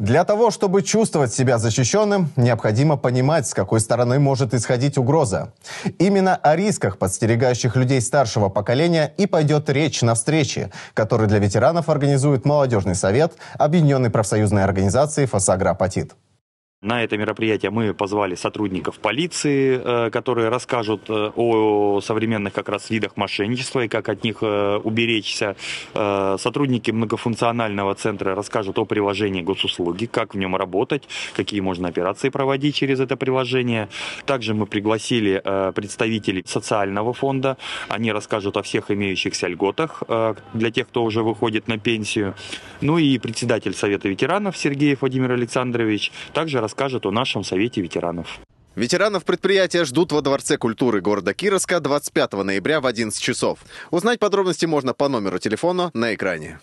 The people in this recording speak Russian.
Для того, чтобы чувствовать себя защищенным, необходимо понимать, с какой стороны может исходить угроза. Именно о рисках, подстерегающих людей старшего поколения, и пойдет речь на встрече, которую для ветеранов организует Молодежный совет Объединенной профсоюзной организации «Фосагра Апатит». На это мероприятие мы позвали сотрудников полиции, э, которые расскажут э, о современных как раз видах мошенничества и как от них э, уберечься. Сотрудники многофункционального центра расскажут о приложении госуслуги, как в нем работать, какие можно операции проводить через это приложение. Также мы пригласили представителей социального фонда. Они расскажут о всех имеющихся льготах для тех, кто уже выходит на пенсию. Ну и председатель Совета ветеранов Сергей Владимир Александрович также расскажет расскажет о нашем Совете ветеранов. Ветеранов предприятия ждут во Дворце культуры города Кировска 25 ноября в 11 часов. Узнать подробности можно по номеру телефона на экране.